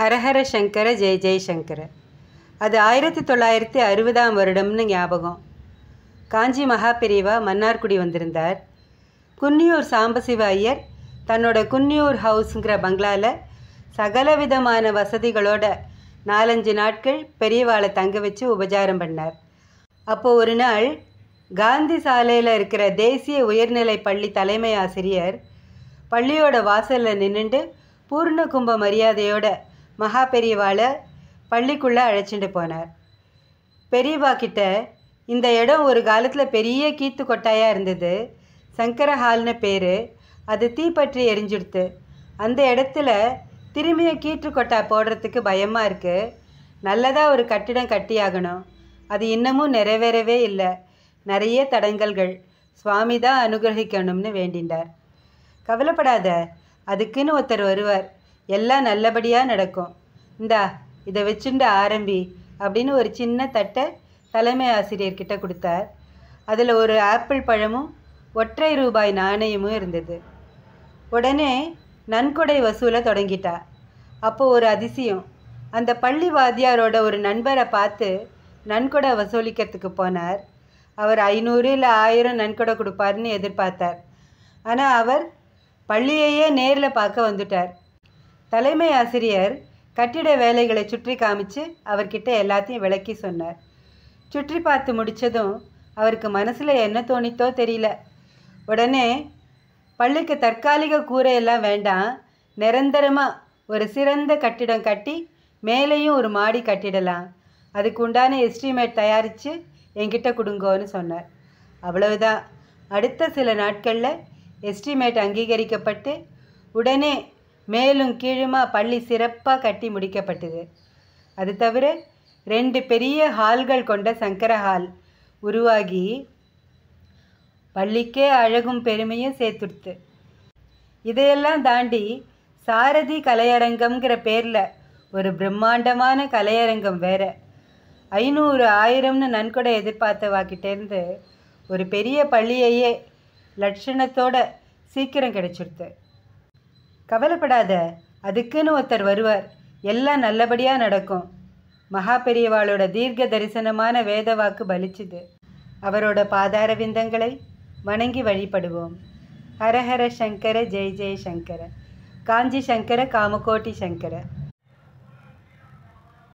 ஹரஹர சங்கர ஜெய ஜெய்சங்கர அது ஆயிரத்தி தொள்ளாயிரத்தி அறுபதாம் வருடம்னு ஞாபகம் காஞ்சி பிரிவா மன்னார்குடி வந்திருந்தார் குன்னியூர் சாம்பசிவ ஐயர் தன்னோட குன்னியூர் ஹவுஸுங்கிற பங்களாவில் சகலவிதமான வசதிகளோட நாலஞ்சு நாட்கள் பெரியவாளை தங்க வச்சு உபச்சாரம் பண்ணார் அப்போது ஒரு நாள் காந்தி சாலையில் இருக்கிற தேசிய உயர்நிலை பள்ளி தலைமை ஆசிரியர் பள்ளியோட வாசலில் நின்றுண்டு பூர்ண கும்ப மரியாதையோட மகா பெரியவாளை பள்ளிக்குள்ளே அழைச்சிட்டு போனார் பெரியவா கிட்ட இந்த இடம் ஒரு காலத்தில் பெரிய கீத்து கொட்டாயாக இருந்தது சங்கர ஹால்னு பேர் அது தீப்பற்றி எரிஞ்சுடுத்து அந்த இடத்துல திரும்பியும் கீற்று கொட்டா போடுறதுக்கு பயமாக இருக்குது நல்லதாக ஒரு கட்டிடம் கட்டியாகணும் அது இன்னமும் நிறைவேறவே இல்லை நிறைய தடங்கல்கள் சுவாமி தான் அனுகிரகிக்கணும்னு வேண்டிண்டார் கவலைப்படாத அதுக்குன்னு ஒருத்தர் வருவார் எல்லாம் நல்லபடியாக நடக்கும் இந்தா இதை வச்சுண்டு ஆரம்பி அப்படின்னு ஒரு சின்ன தட்டை தலைமை ஆசிரியர்கிட்ட கொடுத்தார் அதில் ஒரு ஆப்பிள் பழமும் ஒற்றை ரூபாய் நாணயமும் இருந்தது உடனே நன்கொடை வசூலை தொடங்கிட்டா அப்போது ஒரு அதிசயம் அந்த பள்ளி வாத்தியாரோட ஒரு நண்பரை பார்த்து நன்கொடை வசூலிக்கிறதுக்கு போனார் அவர் ஐநூறு இல்லை ஆயிரம் நன்கொடை கொடுப்பாருன்னு எதிர்பார்த்தார் ஆனால் அவர் பள்ளியையே நேரில் பார்க்க வந்துட்டார் தலைமை ஆசிரியர் கட்டிட வேலைகளை சுற்றி காமிச்சு அவர்கிட்ட எல்லாத்தையும் விளக்கி சொன்னார் சுற்றி பார்த்து முடித்ததும் அவருக்கு மனசில் என்ன தோணித்தோ தெரியல உடனே பள்ளிக்கு தற்காலிக கூரையெல்லாம் வேண்டாம் நிரந்தரமாக ஒரு சிறந்த கட்டிடம் கட்டி மேலேயும் ஒரு மாடி கட்டிடலாம் அதுக்கு உண்டான எஸ்டிமேட் தயாரித்து என்கிட்ட கொடுங்கோன்னு சொன்னார் அவ்வளவுதான் அடுத்த சில நாட்களில் எஸ்டிமேட் அங்கீகரிக்கப்பட்டு உடனே மேலும் கீழுமா பள்ளி சிறப்பாக கட்டி முடிக்கப்பட்டது அது தவிர ரெண்டு பெரிய ஹால்கள் கொண்ட சங்கர ஹால் உருவாகி பள்ளிக்கே அழகும் பெருமையும் சேர்த்துடுத்து இதையெல்லாம் தாண்டி சாரதி கலையரங்கம்ங்கிற பேரில் ஒரு பிரம்மாண்டமான கலையரங்கம் வேற ஐநூறு ஆயிரம்னு நன்கொடை எதிர்பார்த்தவாக்கிட்டேருந்து ஒரு பெரிய பள்ளியையே லட்சணத்தோட சீக்கிரம் கிடைச்சிடுது கவலைப்படாத அதுக்குன்னு ஒருத்தர் வருவார் எல்லாம் நல்லபடியாக நடக்கும் மகா பெரியவாளோட தீர்க்க தரிசனமான வேத வாக்கு பலிச்சுது அவரோட பாதார விந்தங்களை வணங்கி வழிபடுவோம் ஹரஹர சங்கர ஜெய் ஜெய் சங்கர காஞ்சி சங்கர காமகோட்டி சங்கர